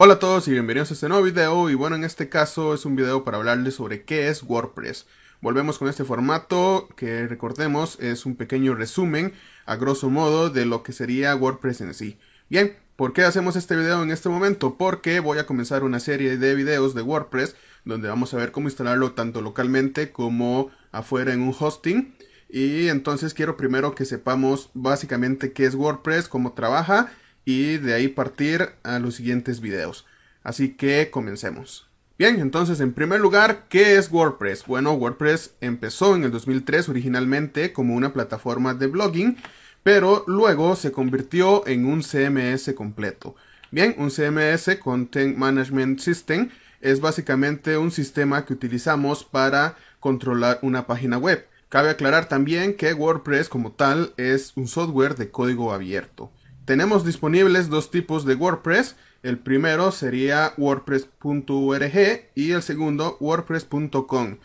Hola a todos y bienvenidos a este nuevo video y bueno en este caso es un video para hablarles sobre qué es WordPress. Volvemos con este formato que recordemos es un pequeño resumen a grosso modo de lo que sería WordPress en sí. Bien, ¿por qué hacemos este video en este momento? Porque voy a comenzar una serie de videos de WordPress donde vamos a ver cómo instalarlo tanto localmente como afuera en un hosting. Y entonces quiero primero que sepamos básicamente qué es WordPress, cómo trabaja y de ahí partir a los siguientes videos. Así que comencemos. Bien, entonces en primer lugar, ¿qué es WordPress? Bueno, WordPress empezó en el 2003 originalmente como una plataforma de blogging, pero luego se convirtió en un CMS completo. Bien, un CMS, Content Management System, es básicamente un sistema que utilizamos para controlar una página web. Cabe aclarar también que WordPress como tal es un software de código abierto. Tenemos disponibles dos tipos de WordPress. El primero sería wordpress.org y el segundo wordpress.com.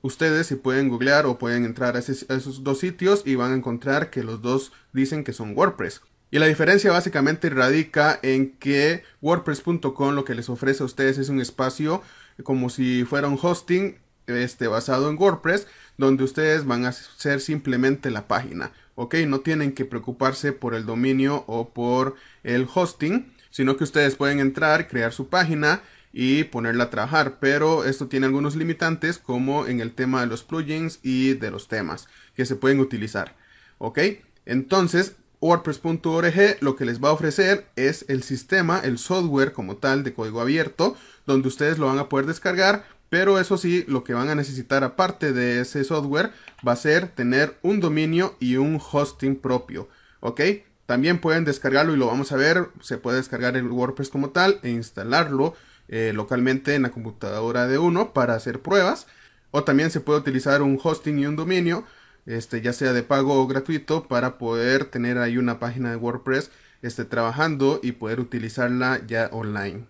Ustedes se pueden googlear o pueden entrar a, esos dos sitios y van a encontrar que los dos dicen que son WordPress. Y la diferencia básicamente radica en que WordPress.com lo que les ofrece a ustedes es un espacio como si fuera un hosting este, basado en WordPress, donde ustedes van a hacer simplemente la página ok, no tienen que preocuparse por el dominio o por el hosting, sino que ustedes pueden entrar, crear su página y ponerla a trabajar, pero esto tiene algunos limitantes como en el tema de los plugins y de los temas que se pueden utilizar, ok, entonces WordPress.org lo que les va a ofrecer es el sistema, el software como tal de código abierto, donde ustedes lo van a poder descargar pero eso sí, lo que van a necesitar aparte de ese software va a ser tener un dominio y un hosting propio. ¿Ok? También pueden descargarlo y lo vamos a ver. Se puede descargar el WordPress como tal e instalarlo eh, localmente en la computadora de uno para hacer pruebas. O también se puede utilizar un hosting y un dominio, este, ya sea de pago o gratuito, para poder tener ahí una página de WordPress este, trabajando y poder utilizarla ya online.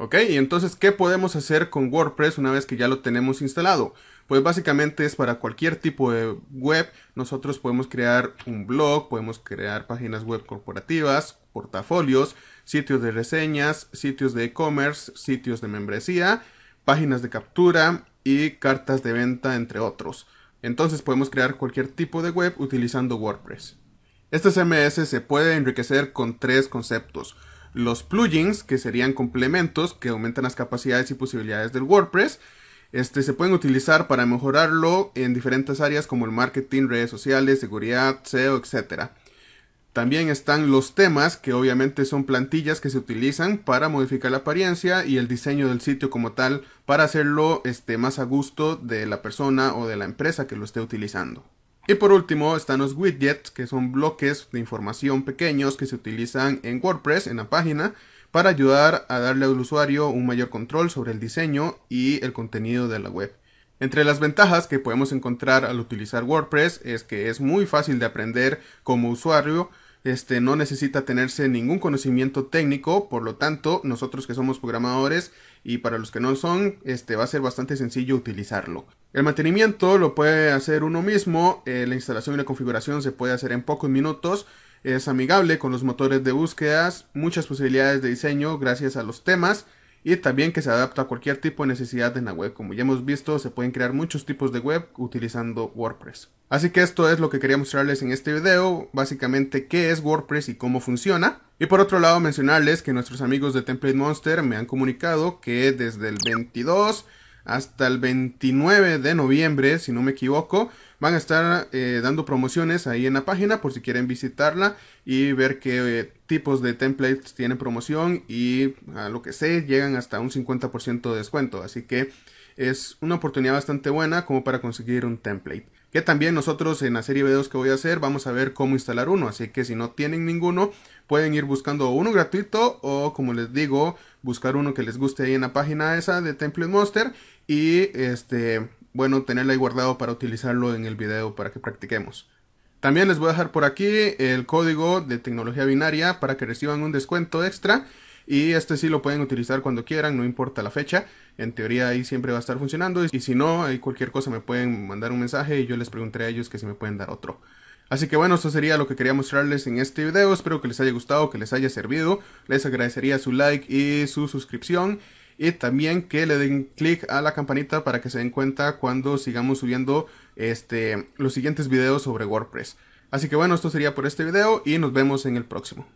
Ok, y entonces, ¿qué podemos hacer con WordPress una vez que ya lo tenemos instalado? Pues básicamente es para cualquier tipo de web. Nosotros podemos crear un blog, podemos crear páginas web corporativas, portafolios, sitios de reseñas, sitios de e-commerce, sitios de membresía, páginas de captura y cartas de venta, entre otros. Entonces podemos crear cualquier tipo de web utilizando WordPress. Este CMS se puede enriquecer con tres conceptos los plugins, que serían complementos que aumentan las capacidades y posibilidades del WordPress. Este, se pueden utilizar para mejorarlo en diferentes áreas como el marketing, redes sociales, seguridad, SEO, etc. También están los temas, que obviamente son plantillas que se utilizan para modificar la apariencia y el diseño del sitio como tal, para hacerlo este, más a gusto de la persona o de la empresa que lo esté utilizando. Y por último están los widgets, que son bloques de información pequeños que se utilizan en WordPress, en la página, para ayudar a darle al usuario un mayor control sobre el diseño y el contenido de la web. Entre las ventajas que podemos encontrar al utilizar WordPress es que es muy fácil de aprender como usuario, este, no necesita tenerse ningún conocimiento técnico, por lo tanto, nosotros que somos programadores y para los que no son, este, va a ser bastante sencillo utilizarlo. El mantenimiento lo puede hacer uno mismo, eh, la instalación y la configuración se puede hacer en pocos minutos, es amigable con los motores de búsquedas, muchas posibilidades de diseño gracias a los temas, y también que se adapta a cualquier tipo de necesidad en la web. Como ya hemos visto, se pueden crear muchos tipos de web utilizando WordPress. Así que esto es lo que quería mostrarles en este video, básicamente qué es WordPress y cómo funciona. Y por otro lado mencionarles que nuestros amigos de Template Monster me han comunicado que desde el 22 hasta el 29 de noviembre, si no me equivoco. Van a estar eh, dando promociones ahí en la página por si quieren visitarla y ver qué eh, tipos de templates tienen promoción y a lo que sé llegan hasta un 50% de descuento. Así que es una oportunidad bastante buena como para conseguir un template. Que también nosotros en la serie de videos que voy a hacer vamos a ver cómo instalar uno. Así que si no tienen ninguno, pueden ir buscando uno gratuito o como les digo, buscar uno que les guste ahí en la página esa de Template Monster y este, bueno, tenerlo ahí guardado para utilizarlo en el video para que practiquemos. También les voy a dejar por aquí el código de tecnología binaria para que reciban un descuento extra. Y este sí lo pueden utilizar cuando quieran, no importa la fecha. En teoría ahí siempre va a estar funcionando. Y si no, hay cualquier cosa me pueden mandar un mensaje y yo les preguntaré a ellos que si me pueden dar otro. Así que bueno, eso sería lo que quería mostrarles en este video. Espero que les haya gustado, que les haya servido. Les agradecería su like y su suscripción y también que le den click a la campanita para que se den cuenta cuando sigamos subiendo este, los siguientes videos sobre WordPress. Así que bueno, esto sería por este video y nos vemos en el próximo.